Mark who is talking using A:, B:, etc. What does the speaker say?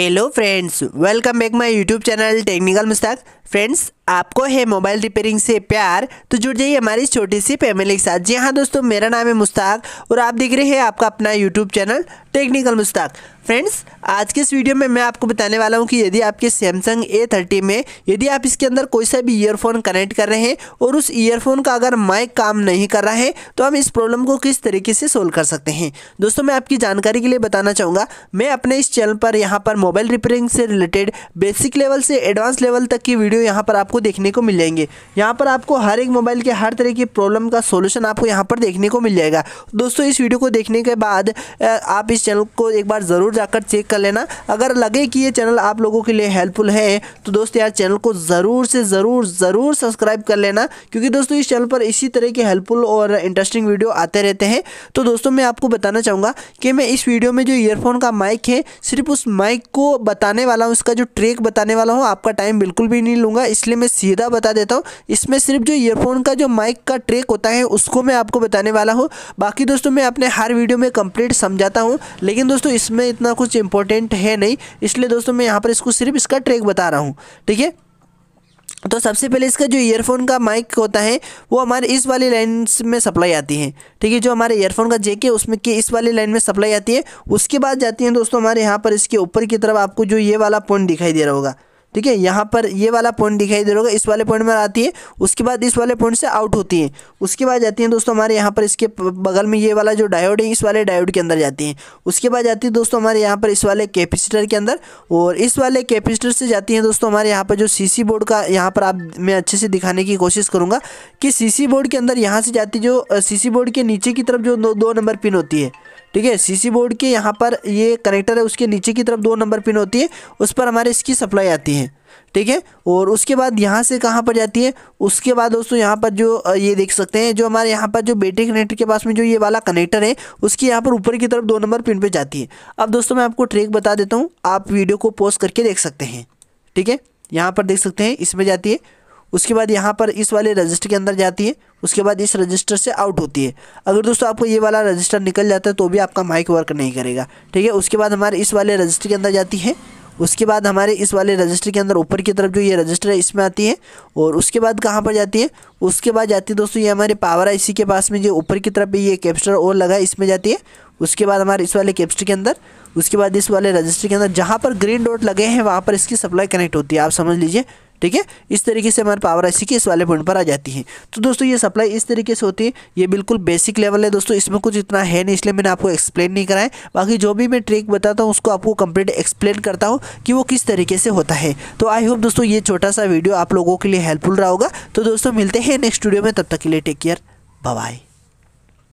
A: hello friends welcome back my YouTube channel technical Mushtaq friends आपको है mobile repairing से प्यार तो जुड़ जाइए हमारी छोटी सी फैमिली के साथ जी हाँ दोस्तों मेरा नाम है मुस्ताक और आप देख रहे हैं आपका अपना YouTube channel technical Mushtaq friends आज के इस वीडियो में मैं आपको बताने वाला हूं कि यदि आपके सैमसंग ए थर्टी में यदि आप इसके अंदर कोई सा भी ईयरफोन कनेक्ट कर रहे हैं और उस ईयरफोन का अगर माइक काम नहीं कर रहा है तो हम इस प्रॉब्लम को किस तरीके से सोल्व कर सकते हैं दोस्तों मैं आपकी जानकारी के लिए बताना चाहूँगा मैं अपने इस चैनल पर यहाँ पर मोबाइल रिपेयरिंग से रिलेटेड बेसिक लेवल से एडवांस लेवल तक की वीडियो यहाँ पर आपको देखने को मिल जाएंगे यहाँ पर आपको हर एक मोबाइल के हर तरह की प्रॉब्लम का सोल्यूशन आपको यहाँ पर देखने को मिल जाएगा दोस्तों इस वीडियो को देखने के बाद आप इस चैनल को एक बार ज़रूर ज़रूर जाकर चेक कर लेना अगर लगे कि ये चैनल आप लोगों के लिए हेल्पफुल है तो दोस्तों यार चैनल को ज़रूर से ज़रूर ज़रूर सब्सक्राइब कर लेना क्योंकि दोस्तों इस चैनल पर इसी तरह के हेल्पफुल और इंटरेस्टिंग वीडियो आते रहते हैं तो दोस्तों मैं आपको बताना चाहूँगा कि मैं इस वीडियो में जो ईयरफोन का माइक है सिर्फ उस माइक को बताने वाला हूँ इसका जो ट्रेक बताने वाला हूँ आपका टाइम बिल्कुल भी नहीं लूँगा इसलिए मैं सीधा बता देता हूँ इसमें सिर्फ जो ईयरफोन का जो माइक का ट्रेक होता है उसको मैं आपको बताने वाला हूँ बाकी दोस्तों मैं अपने हर वीडियो में कंप्लीट समझाता हूँ लेकिन दोस्तों इसमें इतना कुछ इंपॉर्टेंट है नहीं इसलिए दोस्तों मैं यहाँ पर इसको सिर्फ इसका ट्रैक बता रहा हूँ ठीक है तो सबसे पहले इसका जो ईयरफोन का माइक होता है वो हमारे इस वाली लाइन में सप्लाई आती है ठीक है जो हमारे ईयरफोन का जेक है उसमें के इस वाली लाइन में सप्लाई आती है उसके बाद जाती है दोस्तों हमारे यहाँ पर इसके ऊपर की तरफ आपको जो ये वाला पॉइंट दिखाई दे रहा होगा ठीक है यहाँ पर ये वाला पॉइंट दिखाई दे रहा होगा इस वाले पॉइंट में आती है उसके बाद इस वाले पॉइंट से आउट होती है उसके बाद जाती है दोस्तों हमारे यहाँ पर इसके बगल में ये वाला जो डायोड है इस वाले डायोड के अंदर जाती है उसके बाद जाती है दोस्तों हमारे यहाँ पर इस वाले कैपेसिटर के अंदर और इस वाले कैपेसिटर से जाती है दोस्तों हमारे यहाँ पर जो सी बोर्ड का यहाँ पर आप मैं अच्छे से दिखाने की कोशिश करूँगा कि सी बोर्ड के अंदर यहाँ से जाती जो सी बोर्ड के नीचे की तरफ जो दो नंबर पिन होती है ठीक है सीसी बोर्ड के यहाँ पर ये कनेक्टर है उसके नीचे की तरफ दो नंबर पिन होती है उस पर हमारे इसकी सप्लाई आती है ठीक है और उसके बाद यहाँ से कहाँ पर जाती है उसके बाद दोस्तों यहाँ पर जो ये देख सकते हैं जो हमारे यहाँ पर जो बेटे कनेक्टर के पास में जो ये वाला कनेक्टर है उसकी यहाँ पर ऊपर की तरफ दो नंबर पिन पर जाती है अब दोस्तों मैं आपको ट्रेक बता देता हूँ आप वीडियो को पोस्ट करके देख सकते हैं ठीक है यहाँ पर देख सकते हैं इसमें जाती है उसके बाद यहाँ पर इस वाले रजिस्टर के अंदर जाती है उसके बाद इस रजिस्टर से आउट होती है अगर दोस्तों आपको ये वाला रजिस्टर निकल जाता है तो भी आपका माइक वर्क नहीं करेगा ठीक है उसके बाद हमारे इस वाले रजिस्टर के अंदर जाती है उसके बाद हमारे इस वाले रजिस्टर के अंदर ऊपर की तरफ जो ये रजिस्टर है इसमें आती है और उसके बाद कहाँ पर जाती है उसके बाद जाती है दोस्तों ये हमारे पावर आईसी के पास में जो ऊपर की तरफ ये कैप्स्टर और लगा है इसमें जाती है उसके बाद हमारे इस वाले कैप्स्टर के अंदर उसके बाद इस वाले रजिस्टर के अंदर जहाँ पर ग्रीन डॉट लगे हैं वहाँ पर इसकी सप्लाई कनेक्ट होती है आप समझ लीजिए ठीक है इस तरीके से हमारे पावर आईसी की इस वाले पॉइंट पर आ जाती है तो दोस्तों ये सप्लाई इस तरीके से होती है ये बिल्कुल बेसिक लेवल है दोस्तों इसमें कुछ इतना है नहीं इसलिए मैंने आपको एक्सप्लेन नहीं कराया बाकी जो भी मैं ट्रिक बताता हूँ उसको आपको कंप्लीट एक्सप्लेन करता हूँ कि वो किस तरीके से होता है तो आई होप दोस्तों ये छोटा सा वीडियो आप लोगों के लिए हेल्पफुल रहा होगा तो दोस्तों मिलते हैं नेक्स्ट वीडियो में तब तक के लिए टेक केयर बाय